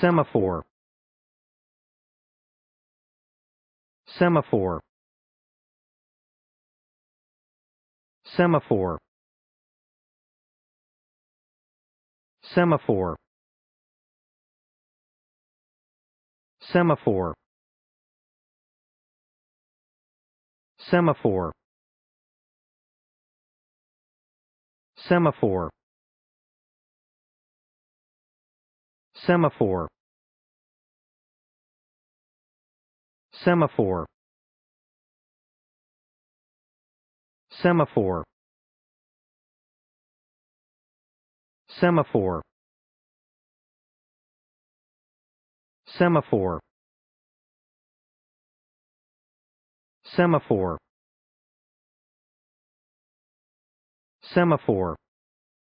Semaphore. Semaphore. Semaphore. Semaphore. Semaphore. Semaphore. Semaphore. Semaphore Semaphore Semaphore Semaphore Semaphore Semaphore Semaphore